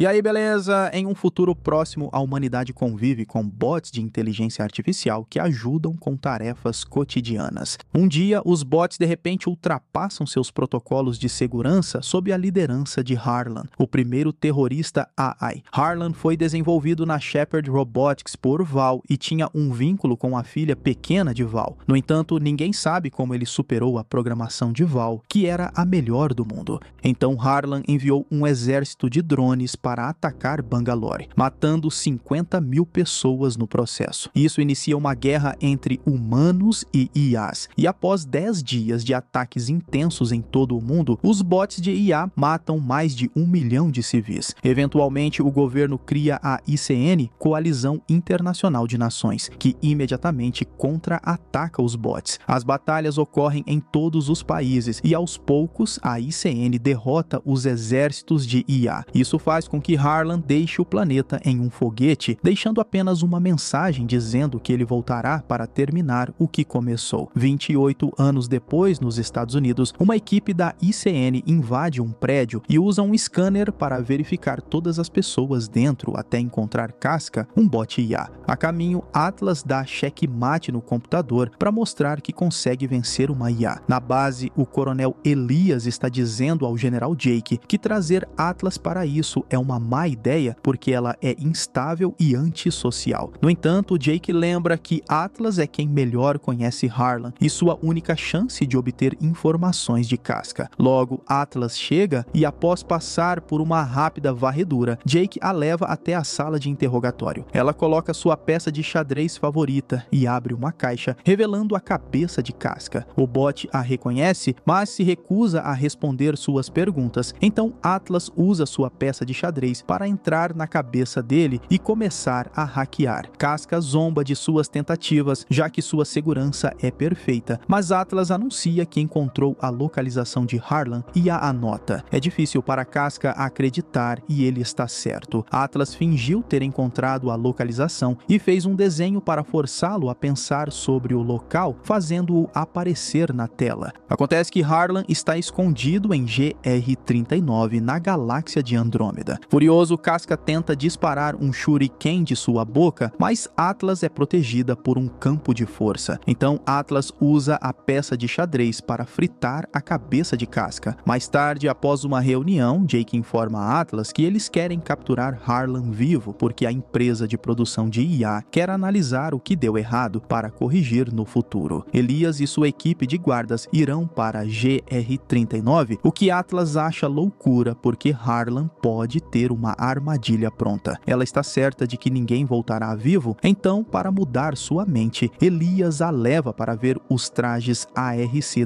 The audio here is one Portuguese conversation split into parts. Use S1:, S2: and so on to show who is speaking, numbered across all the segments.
S1: E aí, beleza? Em um futuro próximo, a humanidade convive com bots de inteligência artificial que ajudam com tarefas cotidianas. Um dia, os bots de repente ultrapassam seus protocolos de segurança sob a liderança de Harlan, o primeiro terrorista AI. Harlan foi desenvolvido na Shepard Robotics por Val e tinha um vínculo com a filha pequena de Val. No entanto, ninguém sabe como ele superou a programação de Val, que era a melhor do mundo. Então, Harlan enviou um exército de drones para atacar Bangalore, matando 50 mil pessoas no processo. Isso inicia uma guerra entre humanos e IAs, e após 10 dias de ataques intensos em todo o mundo, os bots de IA matam mais de um milhão de civis. Eventualmente, o governo cria a ICN, Coalizão Internacional de Nações, que imediatamente contra-ataca os bots. As batalhas ocorrem em todos os países e, aos poucos, a ICN derrota os exércitos de IA. Isso faz com com que Harlan deixe o planeta em um foguete, deixando apenas uma mensagem dizendo que ele voltará para terminar o que começou. 28 anos depois, nos Estados Unidos, uma equipe da ICN invade um prédio e usa um scanner para verificar todas as pessoas dentro até encontrar Casca, um bot IA. A caminho, Atlas dá checkmate no computador para mostrar que consegue vencer uma IA. Na base, o coronel Elias está dizendo ao general Jake que trazer Atlas para isso é é uma má ideia porque ela é instável e antissocial. No entanto, Jake lembra que Atlas é quem melhor conhece Harlan e sua única chance de obter informações de casca. Logo, Atlas chega e, após passar por uma rápida varredura, Jake a leva até a sala de interrogatório. Ela coloca sua peça de xadrez favorita e abre uma caixa, revelando a cabeça de casca. O bot a reconhece, mas se recusa a responder suas perguntas, então Atlas usa sua peça de xadrez xadrez para entrar na cabeça dele e começar a hackear. Casca zomba de suas tentativas, já que sua segurança é perfeita, mas Atlas anuncia que encontrou a localização de Harlan e a anota. É difícil para Casca acreditar e ele está certo. Atlas fingiu ter encontrado a localização e fez um desenho para forçá-lo a pensar sobre o local, fazendo-o aparecer na tela. Acontece que Harlan está escondido em GR39 na galáxia de Andrômeda. Furioso, Casca tenta disparar um shuriken de sua boca, mas Atlas é protegida por um campo de força. Então Atlas usa a peça de xadrez para fritar a cabeça de Casca. Mais tarde, após uma reunião, Jake informa a Atlas que eles querem capturar Harlan vivo, porque a empresa de produção de IA quer analisar o que deu errado para corrigir no futuro. Elias e sua equipe de guardas irão para GR-39, o que Atlas acha loucura porque Harlan pode ter uma armadilha pronta. Ela está certa de que ninguém voltará vivo, então, para mudar sua mente, Elias a leva para ver os trajes ARC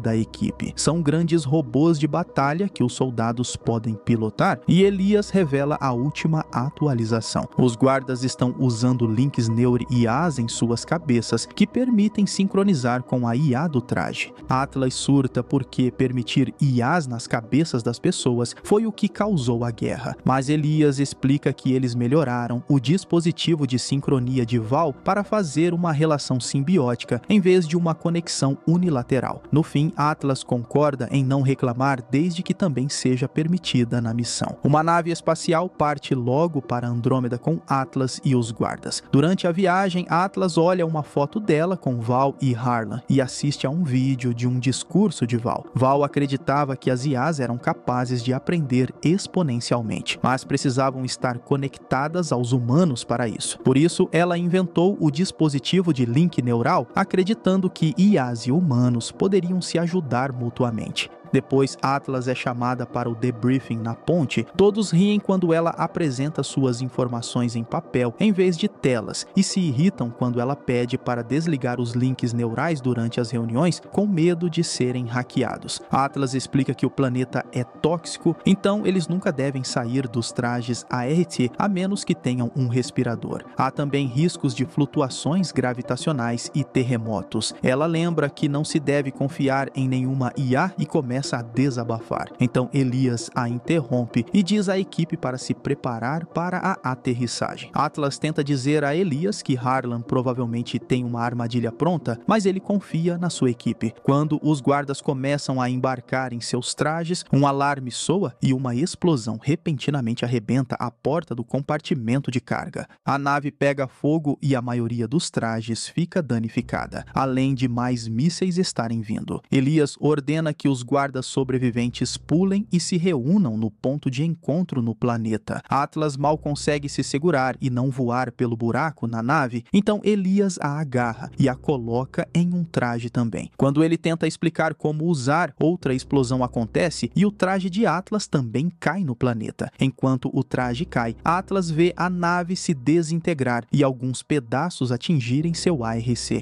S1: da equipe. São grandes robôs de batalha que os soldados podem pilotar e Elias revela a última atualização. Os guardas estão usando links Neur IAs em suas cabeças que permitem sincronizar com a IA do traje. Atlas surta porque permitir IAs nas cabeças das pessoas foi o que causou a guerra, mas Elias explica que eles melhoraram o dispositivo de sincronia de Val para fazer uma relação simbiótica em vez de uma conexão unilateral. No fim, Atlas concorda em não reclamar desde que também seja permitida na missão. Uma nave espacial parte logo para Andrômeda com Atlas e os guardas. Durante a viagem, Atlas olha uma foto dela com Val e Harlan e assiste a um vídeo de um discurso de Val. Val acreditava que as IAs eram capazes de aprender exponencialmente, mas mas precisavam estar conectadas aos humanos para isso. Por isso, ela inventou o dispositivo de link neural, acreditando que IAs e humanos poderiam se ajudar mutuamente. Depois, Atlas é chamada para o debriefing na ponte. Todos riem quando ela apresenta suas informações em papel em vez de telas e se irritam quando ela pede para desligar os links neurais durante as reuniões com medo de serem hackeados. Atlas explica que o planeta é tóxico, então eles nunca devem sair dos trajes ART a menos que tenham um respirador. Há também riscos de flutuações gravitacionais e terremotos. Ela lembra que não se deve confiar em nenhuma IA e começa começa a desabafar. Então Elias a interrompe e diz à equipe para se preparar para a aterrissagem. Atlas tenta dizer a Elias que Harlan provavelmente tem uma armadilha pronta, mas ele confia na sua equipe. Quando os guardas começam a embarcar em seus trajes, um alarme soa e uma explosão repentinamente arrebenta a porta do compartimento de carga. A nave pega fogo e a maioria dos trajes fica danificada, além de mais mísseis estarem vindo. Elias ordena que os guardas guardas sobreviventes pulem e se reúnam no ponto de encontro no planeta. Atlas mal consegue se segurar e não voar pelo buraco na nave, então Elias a agarra e a coloca em um traje também. Quando ele tenta explicar como usar, outra explosão acontece e o traje de Atlas também cai no planeta. Enquanto o traje cai, Atlas vê a nave se desintegrar e alguns pedaços atingirem seu ARC.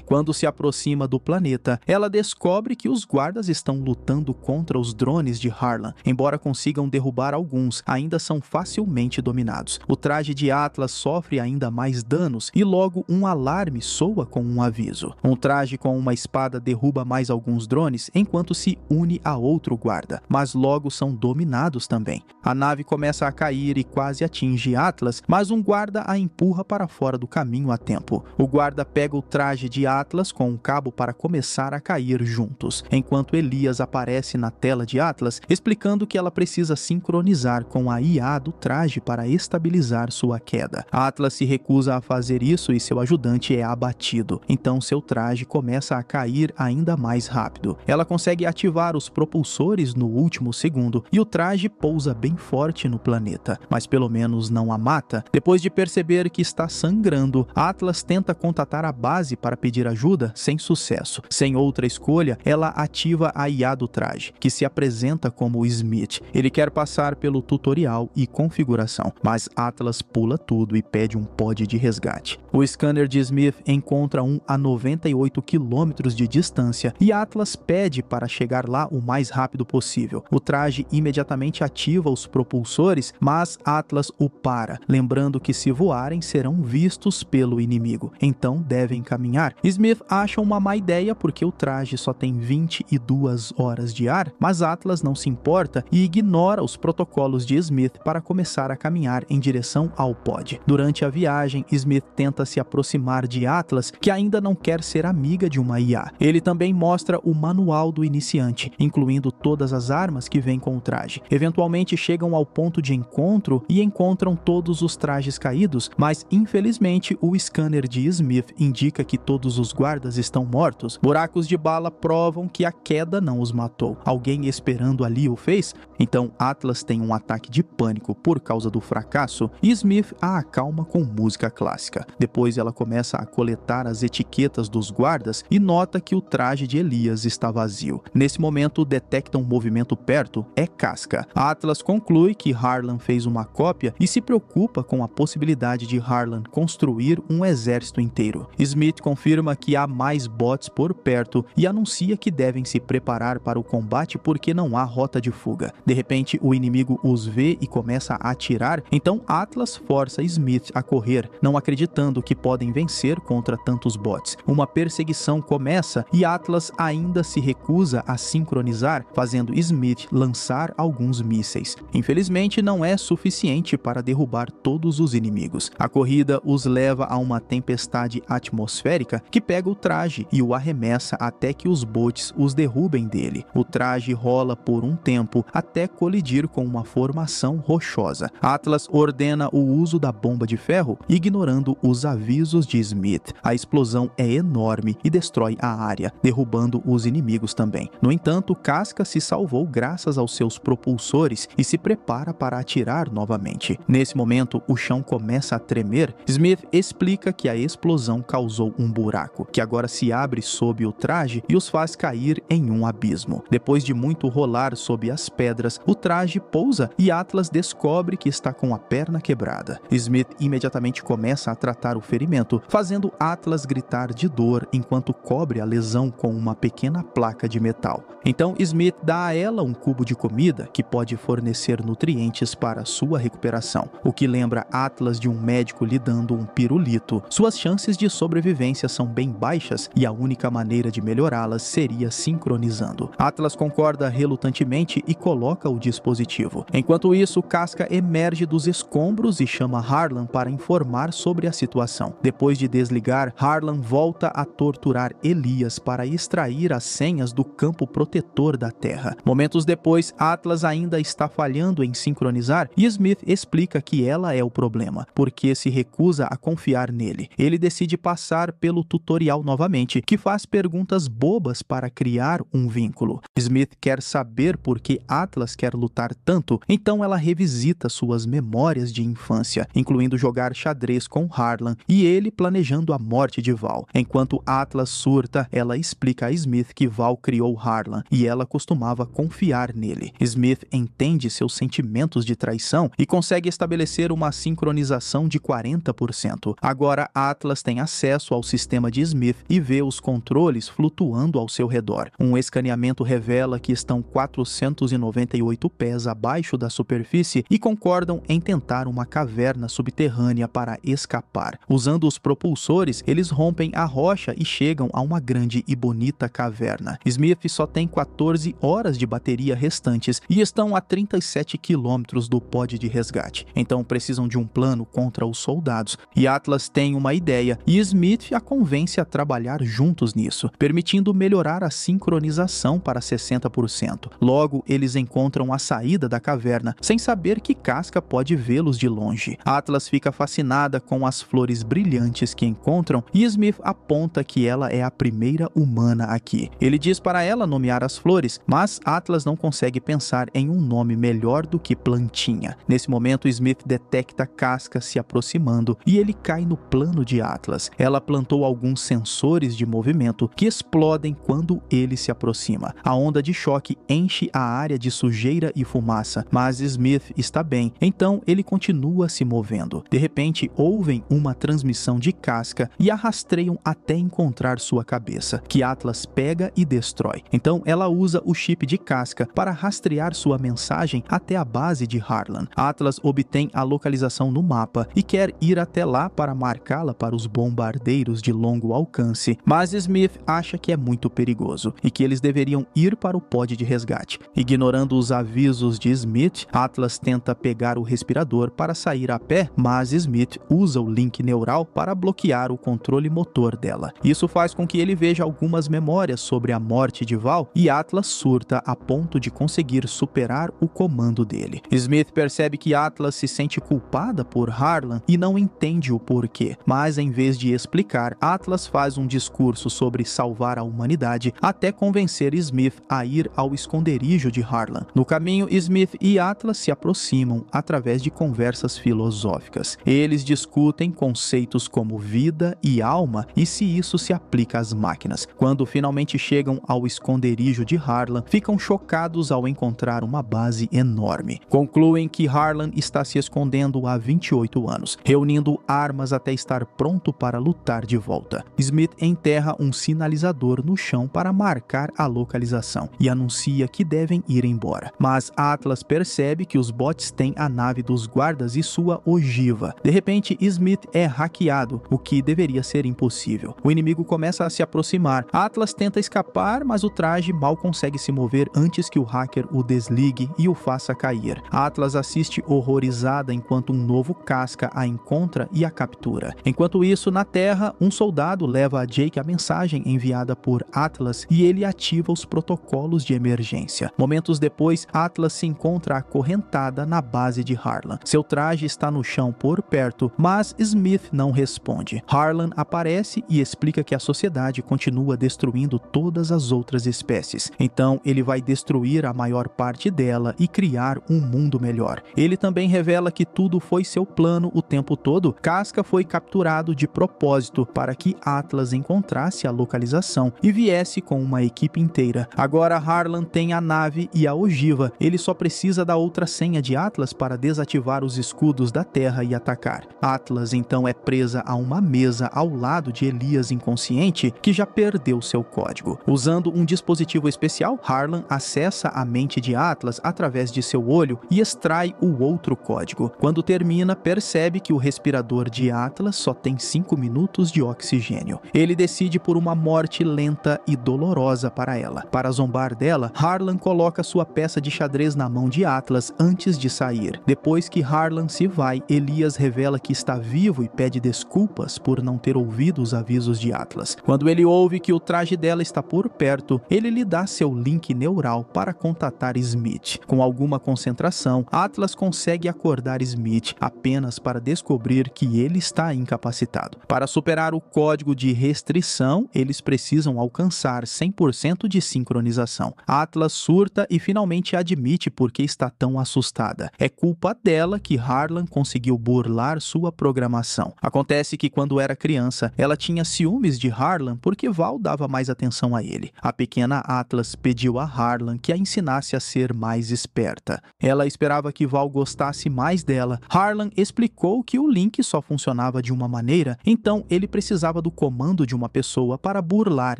S1: Quando se aproxima do planeta, ela descobre que os guardas estão lutando contra contra os drones de Harlan. Embora consigam derrubar alguns, ainda são facilmente dominados. O traje de Atlas sofre ainda mais danos e logo um alarme soa com um aviso. Um traje com uma espada derruba mais alguns drones enquanto se une a outro guarda, mas logo são dominados também. A nave começa a cair e quase atinge Atlas, mas um guarda a empurra para fora do caminho a tempo. O guarda pega o traje de Atlas com um cabo para começar a cair juntos, enquanto Elias aparece na tela de Atlas, explicando que ela precisa sincronizar com a IA do traje para estabilizar sua queda. Atlas se recusa a fazer isso e seu ajudante é abatido, então seu traje começa a cair ainda mais rápido. Ela consegue ativar os propulsores no último segundo e o traje pousa bem forte no planeta, mas pelo menos não a mata. Depois de perceber que está sangrando, Atlas tenta contatar a base para pedir ajuda sem sucesso. Sem outra escolha, ela ativa a IA do traje que se apresenta como Smith. Ele quer passar pelo tutorial e configuração, mas Atlas pula tudo e pede um pod de resgate. O scanner de Smith encontra um a 98 km de distância e Atlas pede para chegar lá o mais rápido possível. O traje imediatamente ativa os propulsores, mas Atlas o para, lembrando que se voarem serão vistos pelo inimigo, então devem caminhar. Smith acha uma má ideia porque o traje só tem 22 horas de ar mar, mas Atlas não se importa e ignora os protocolos de Smith para começar a caminhar em direção ao pod. Durante a viagem, Smith tenta se aproximar de Atlas, que ainda não quer ser amiga de uma IA. Ele também mostra o manual do iniciante, incluindo todas as armas que vêm com o traje. Eventualmente chegam ao ponto de encontro e encontram todos os trajes caídos, mas infelizmente o scanner de Smith indica que todos os guardas estão mortos. Buracos de bala provam que a queda não os matou alguém esperando ali o fez? Então Atlas tem um ataque de pânico por causa do fracasso e Smith a acalma com música clássica. Depois ela começa a coletar as etiquetas dos guardas e nota que o traje de Elias está vazio. Nesse momento detecta um movimento perto, é Casca. Atlas conclui que Harlan fez uma cópia e se preocupa com a possibilidade de Harlan construir um exército inteiro. Smith confirma que há mais bots por perto e anuncia que devem se preparar para o combate combate porque não há rota de fuga. De repente, o inimigo os vê e começa a atirar, então Atlas força Smith a correr, não acreditando que podem vencer contra tantos bots. Uma perseguição começa e Atlas ainda se recusa a sincronizar, fazendo Smith lançar alguns mísseis. Infelizmente, não é suficiente para derrubar todos os inimigos. A corrida os leva a uma tempestade atmosférica que pega o traje e o arremessa até que os bots os derrubem dele. O traje mirage rola por um tempo até colidir com uma formação rochosa. Atlas ordena o uso da bomba de ferro, ignorando os avisos de Smith. A explosão é enorme e destrói a área, derrubando os inimigos também. No entanto, Casca se salvou graças aos seus propulsores e se prepara para atirar novamente. Nesse momento, o chão começa a tremer. Smith explica que a explosão causou um buraco, que agora se abre sob o traje e os faz cair em um abismo. Depois depois de muito rolar sob as pedras, o traje pousa e Atlas descobre que está com a perna quebrada. Smith imediatamente começa a tratar o ferimento, fazendo Atlas gritar de dor enquanto cobre a lesão com uma pequena placa de metal. Então Smith dá a ela um cubo de comida que pode fornecer nutrientes para sua recuperação, o que lembra Atlas de um médico lhe dando um pirulito. Suas chances de sobrevivência são bem baixas e a única maneira de melhorá-las seria sincronizando. Atlas com concorda relutantemente e coloca o dispositivo. Enquanto isso, Casca emerge dos escombros e chama Harlan para informar sobre a situação. Depois de desligar, Harlan volta a torturar Elias para extrair as senhas do campo protetor da Terra. Momentos depois, Atlas ainda está falhando em sincronizar e Smith explica que ela é o problema, porque se recusa a confiar nele. Ele decide passar pelo tutorial novamente, que faz perguntas bobas para criar um vínculo. Smith Smith quer saber por que Atlas quer lutar tanto, então ela revisita suas memórias de infância, incluindo jogar xadrez com Harlan e ele planejando a morte de Val. Enquanto Atlas surta, ela explica a Smith que Val criou Harlan e ela costumava confiar nele. Smith entende seus sentimentos de traição e consegue estabelecer uma sincronização de 40%. Agora, Atlas tem acesso ao sistema de Smith e vê os controles flutuando ao seu redor. Um escaneamento revela que estão 498 pés abaixo da superfície e concordam em tentar uma caverna subterrânea para escapar. Usando os propulsores, eles rompem a rocha e chegam a uma grande e bonita caverna. Smith só tem 14 horas de bateria restantes e estão a 37 quilômetros do pod de resgate, então precisam de um plano contra os soldados. E Atlas tem uma ideia e Smith a convence a trabalhar juntos nisso, permitindo melhorar a sincronização para 60 60%. Logo, eles encontram a saída da caverna, sem saber que Casca pode vê-los de longe. Atlas fica fascinada com as flores brilhantes que encontram e Smith aponta que ela é a primeira humana aqui. Ele diz para ela nomear as flores, mas Atlas não consegue pensar em um nome melhor do que plantinha. Nesse momento, Smith detecta Casca se aproximando e ele cai no plano de Atlas. Ela plantou alguns sensores de movimento que explodem quando ele se aproxima. A onda onda de choque enche a área de sujeira e fumaça, mas Smith está bem, então ele continua se movendo. De repente, ouvem uma transmissão de casca e a rastreiam até encontrar sua cabeça, que Atlas pega e destrói. Então ela usa o chip de casca para rastrear sua mensagem até a base de Harlan. Atlas obtém a localização no mapa e quer ir até lá para marcá-la para os bombardeiros de longo alcance, mas Smith acha que é muito perigoso e que eles deveriam ir para para o pod de resgate. Ignorando os avisos de Smith, Atlas tenta pegar o respirador para sair a pé, mas Smith usa o link neural para bloquear o controle motor dela. Isso faz com que ele veja algumas memórias sobre a morte de Val e Atlas surta a ponto de conseguir superar o comando dele. Smith percebe que Atlas se sente culpada por Harlan e não entende o porquê, mas em vez de explicar, Atlas faz um discurso sobre salvar a humanidade até convencer Smith a ir ao esconderijo de Harlan. No caminho, Smith e Atlas se aproximam através de conversas filosóficas. Eles discutem conceitos como vida e alma e se isso se aplica às máquinas. Quando finalmente chegam ao esconderijo de Harlan, ficam chocados ao encontrar uma base enorme. Concluem que Harlan está se escondendo há 28 anos, reunindo armas até estar pronto para lutar de volta. Smith enterra um sinalizador no chão para marcar a localização e anuncia que devem ir embora. Mas Atlas percebe que os bots têm a nave dos guardas e sua ogiva. De repente, Smith é hackeado, o que deveria ser impossível. O inimigo começa a se aproximar. Atlas tenta escapar, mas o traje mal consegue se mover antes que o hacker o desligue e o faça cair. Atlas assiste horrorizada enquanto um novo casca a encontra e a captura. Enquanto isso, na Terra, um soldado leva a Jake a mensagem enviada por Atlas e ele ativa os protocolos de emergência. Momentos depois, Atlas se encontra acorrentada na base de Harlan. Seu traje está no chão por perto, mas Smith não responde. Harlan aparece e explica que a sociedade continua destruindo todas as outras espécies. Então, ele vai destruir a maior parte dela e criar um mundo melhor. Ele também revela que tudo foi seu plano o tempo todo. Casca foi capturado de propósito para que Atlas encontrasse a localização e viesse com uma equipe inteira. Agora Agora Harlan tem a nave e a ogiva. Ele só precisa da outra senha de Atlas para desativar os escudos da Terra e atacar. Atlas então é presa a uma mesa ao lado de Elias inconsciente, que já perdeu seu código. Usando um dispositivo especial, Harlan acessa a mente de Atlas através de seu olho e extrai o outro código. Quando termina, percebe que o respirador de Atlas só tem 5 minutos de oxigênio. Ele decide por uma morte lenta e dolorosa para ela, para zombar bar dela, Harlan coloca sua peça de xadrez na mão de Atlas antes de sair. Depois que Harlan se vai, Elias revela que está vivo e pede desculpas por não ter ouvido os avisos de Atlas. Quando ele ouve que o traje dela está por perto, ele lhe dá seu link neural para contatar Smith. Com alguma concentração, Atlas consegue acordar Smith apenas para descobrir que ele está incapacitado. Para superar o código de restrição, eles precisam alcançar 100% de sincronização organização. Atlas surta e finalmente admite por que está tão assustada. É culpa dela que Harlan conseguiu burlar sua programação. Acontece que quando era criança, ela tinha ciúmes de Harlan porque Val dava mais atenção a ele. A pequena Atlas pediu a Harlan que a ensinasse a ser mais esperta. Ela esperava que Val gostasse mais dela. Harlan explicou que o link só funcionava de uma maneira, então ele precisava do comando de uma pessoa para burlar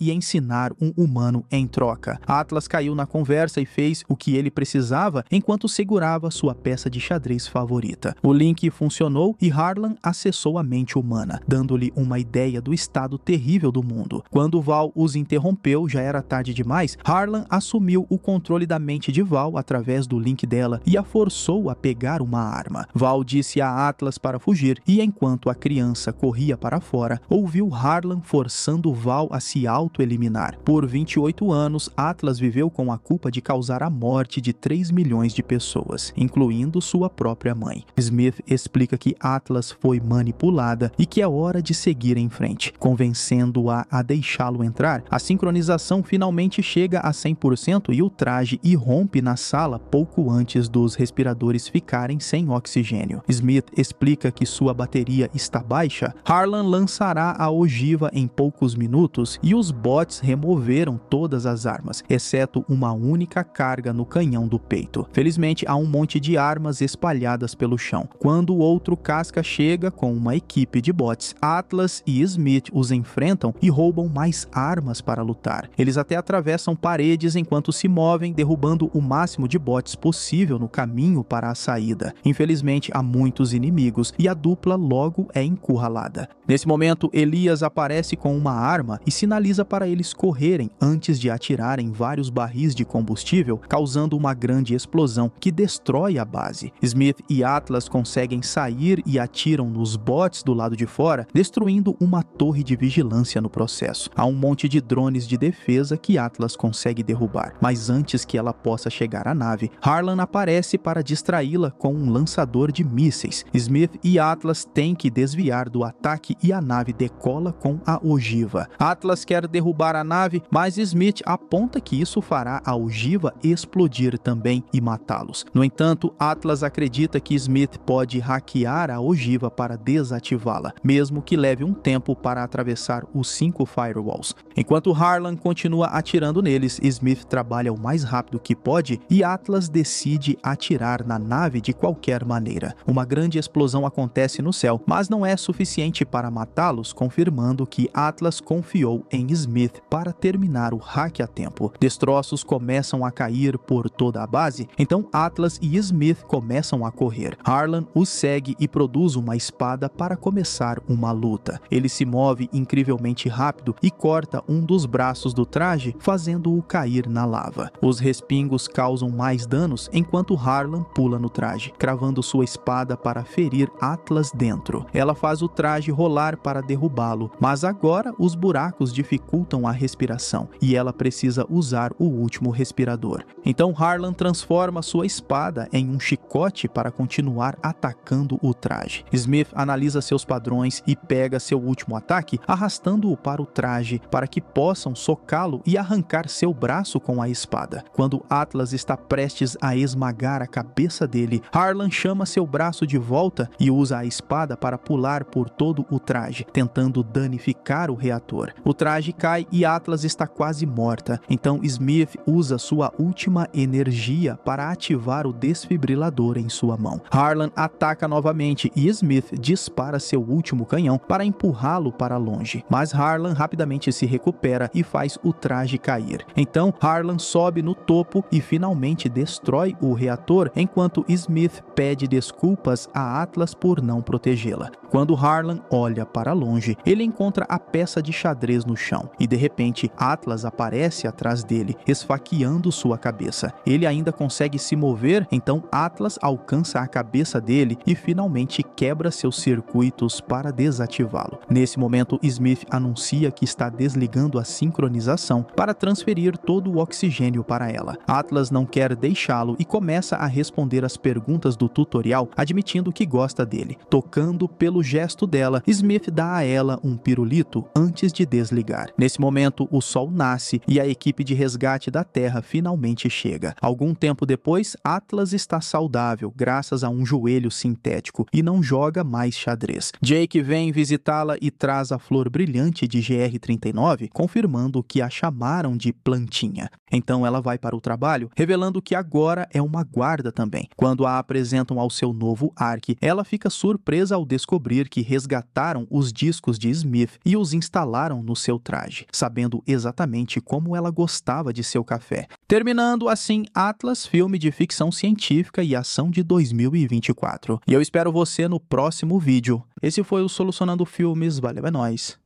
S1: e ensinar um humano em troca. Atlas caiu na conversa e fez o que ele precisava enquanto segurava sua peça de xadrez favorita. O link funcionou e Harlan acessou a mente humana, dando-lhe uma ideia do estado terrível do mundo. Quando Val os interrompeu, já era tarde demais, Harlan assumiu o controle da mente de Val através do link dela e a forçou a pegar uma arma. Val disse a Atlas para fugir e enquanto a criança corria para fora, ouviu Harlan forçando Val a se auto-eliminar. Por 28 anos, Atlas Atlas viveu com a culpa de causar a morte de 3 milhões de pessoas, incluindo sua própria mãe. Smith explica que Atlas foi manipulada e que é hora de seguir em frente, convencendo-a a, a deixá-lo entrar. A sincronização finalmente chega a 100% e o traje irrompe na sala pouco antes dos respiradores ficarem sem oxigênio. Smith explica que sua bateria está baixa. Harlan lançará a ogiva em poucos minutos e os bots removeram todas as armas, exceto uma única carga no canhão do peito. Felizmente, há um monte de armas espalhadas pelo chão. Quando o outro casca chega com uma equipe de bots, Atlas e Smith os enfrentam e roubam mais armas para lutar. Eles até atravessam paredes enquanto se movem, derrubando o máximo de bots possível no caminho para a saída. Infelizmente, há muitos inimigos e a dupla logo é encurralada. Nesse momento, Elias aparece com uma arma e sinaliza para eles correrem antes de atirarem vários barris de combustível, causando uma grande explosão que destrói a base. Smith e Atlas conseguem sair e atiram nos botes do lado de fora, destruindo uma torre de vigilância no processo. Há um monte de drones de defesa que Atlas consegue derrubar, mas antes que ela possa chegar à nave, Harlan aparece para distraí-la com um lançador de mísseis. Smith e Atlas têm que desviar do ataque e a nave decola com a ogiva. Atlas quer derrubar a nave, mas Smith aponta que isso fará a ogiva explodir também e matá-los. No entanto, Atlas acredita que Smith pode hackear a ogiva para desativá-la, mesmo que leve um tempo para atravessar os cinco firewalls. Enquanto Harlan continua atirando neles, Smith trabalha o mais rápido que pode e Atlas decide atirar na nave de qualquer maneira. Uma grande explosão acontece no céu, mas não é suficiente para matá-los, confirmando que Atlas confiou em Smith para terminar o hack a tempo destroços começam a cair por toda a base, então Atlas e Smith começam a correr. Harlan os segue e produz uma espada para começar uma luta. Ele se move incrivelmente rápido e corta um dos braços do traje, fazendo-o cair na lava. Os respingos causam mais danos enquanto Harlan pula no traje, cravando sua espada para ferir Atlas dentro. Ela faz o traje rolar para derrubá-lo, mas agora os buracos dificultam a respiração e ela precisa usar o último respirador. Então Harlan transforma sua espada em um chicote para continuar atacando o traje. Smith analisa seus padrões e pega seu último ataque, arrastando-o para o traje para que possam socá-lo e arrancar seu braço com a espada. Quando Atlas está prestes a esmagar a cabeça dele, Harlan chama seu braço de volta e usa a espada para pular por todo o traje, tentando danificar o reator. O traje cai e Atlas está quase morta. Então, então Smith usa sua última energia para ativar o desfibrilador em sua mão. Harlan ataca novamente e Smith dispara seu último canhão para empurrá-lo para longe, mas Harlan rapidamente se recupera e faz o traje cair. Então Harlan sobe no topo e finalmente destrói o reator, enquanto Smith pede desculpas a Atlas por não protegê-la. Quando Harlan olha para longe, ele encontra a peça de xadrez no chão e de repente Atlas aparece atrás atrás dele, esfaqueando sua cabeça. Ele ainda consegue se mover, então Atlas alcança a cabeça dele e finalmente quebra seus circuitos para desativá-lo. Nesse momento, Smith anuncia que está desligando a sincronização para transferir todo o oxigênio para ela. Atlas não quer deixá-lo e começa a responder as perguntas do tutorial, admitindo que gosta dele. Tocando pelo gesto dela, Smith dá a ela um pirulito antes de desligar. Nesse momento, o sol nasce e a equipe equipe de resgate da Terra finalmente chega. Algum tempo depois, Atlas está saudável, graças a um joelho sintético, e não joga mais xadrez. Jake vem visitá-la e traz a flor brilhante de GR-39, confirmando o que a chamaram de plantinha. Então ela vai para o trabalho, revelando que agora é uma guarda também. Quando a apresentam ao seu novo Ark, ela fica surpresa ao descobrir que resgataram os discos de Smith e os instalaram no seu traje, sabendo exatamente como ela gosta gostava de seu café. Terminando assim Atlas, filme de ficção científica e ação de 2024. E eu espero você no próximo vídeo. Esse foi o Solucionando Filmes, valeu é nóis.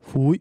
S1: Fui.